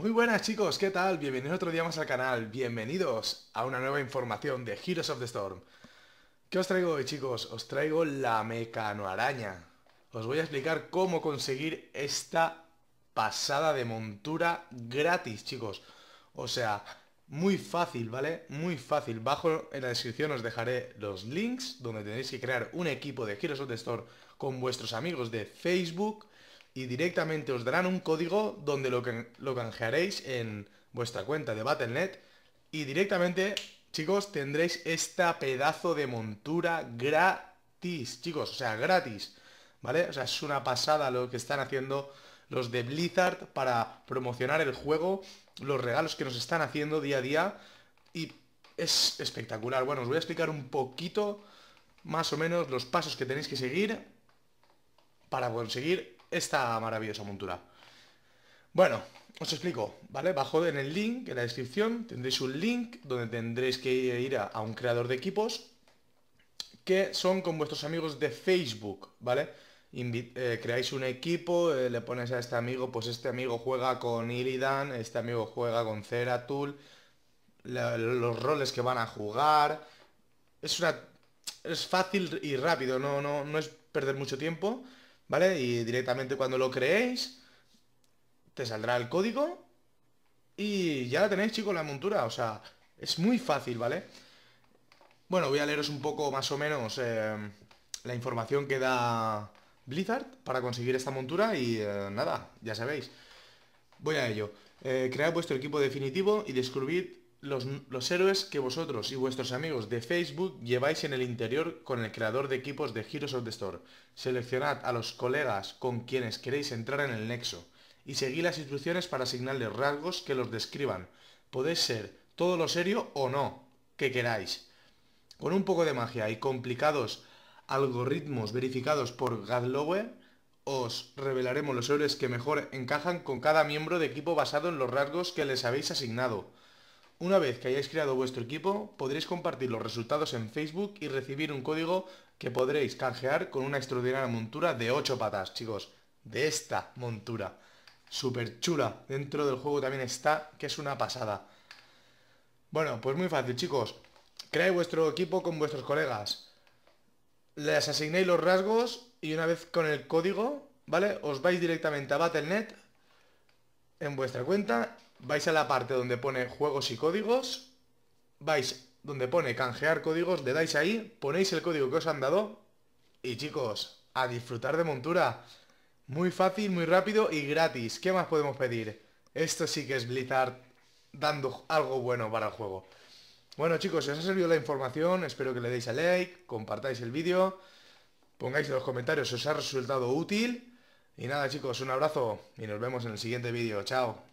Muy buenas chicos, ¿qué tal? Bienvenidos otro día más al canal, bienvenidos a una nueva información de Heroes of the Storm. ¿Qué os traigo hoy chicos? Os traigo la mecanoaraña. Os voy a explicar cómo conseguir esta pasada de montura gratis chicos. O sea, muy fácil, ¿vale? Muy fácil. Bajo en la descripción os dejaré los links donde tenéis que crear un equipo de Heroes of the Storm con vuestros amigos de Facebook y directamente os darán un código donde lo, lo canjearéis en vuestra cuenta de Battle.net y directamente, chicos, tendréis esta pedazo de montura gratis, chicos, o sea, gratis, ¿vale? O sea, es una pasada lo que están haciendo los de Blizzard para promocionar el juego, los regalos que nos están haciendo día a día y es espectacular. Bueno, os voy a explicar un poquito más o menos los pasos que tenéis que seguir para conseguir esta maravillosa montura. Bueno, os explico, ¿vale? Bajo en el link, en la descripción, tendréis un link donde tendréis que ir a, un creador de equipos que son con vuestros amigos de Facebook, ¿vale? Eh, creáis un equipo, eh, le pones a este amigo, pues este amigo juega con Illidan, este amigo juega con Zeratul... los roles que van a jugar. Es una es fácil y rápido, no, no, no es perder mucho tiempo. ¿vale? Y directamente cuando lo creéis, te saldrá el código y ya la tenéis, chicos, la montura. O sea, es muy fácil, ¿vale? Bueno, voy a leeros un poco más o menos eh, la información que da Blizzard para conseguir esta montura y eh, nada, ya sabéis. Voy a ello. Eh, cread vuestro equipo definitivo y descubrid los, héroes que vosotros y vuestros amigos de Facebook lleváis en el interior con el creador de equipos de Heroes of the Store. Seleccionad a los colegas con quienes queréis entrar en el nexo y seguid las instrucciones para asignarles rasgos que los describan. Podéis ser todo lo serio o no, que queráis. Con un poco de magia y complicados algoritmos verificados por Gadlower, os revelaremos los héroes que mejor encajan con cada miembro de equipo basado en los rasgos que les habéis asignado. Una vez que hayáis creado vuestro equipo, podréis compartir los resultados en Facebook y recibir un código que podréis canjear con una extraordinaria montura de 8 patas, chicos. De esta montura. Súper chula. Dentro del juego también está, que es una pasada. Bueno, pues muy fácil, chicos. Creáis vuestro equipo con vuestros colegas. Les asignéis los rasgos y una vez con el código, ¿vale? Os vais directamente a Battle.net en vuestra cuenta, vais a la parte donde pone juegos y códigos, vais donde pone canjear códigos, le dais ahí, ponéis el código que os han dado y chicos, a disfrutar de montura. Muy fácil, muy rápido y gratis. ¿Qué más podemos pedir? Esto sí que es Blizzard dando algo bueno para el juego. Bueno chicos, os ha servido la información, espero que le deis a like, compartáis el vídeo, pongáis en los comentarios si os ha resultado útil y nada chicos, un abrazo y nos vemos en el siguiente vídeo. Chao.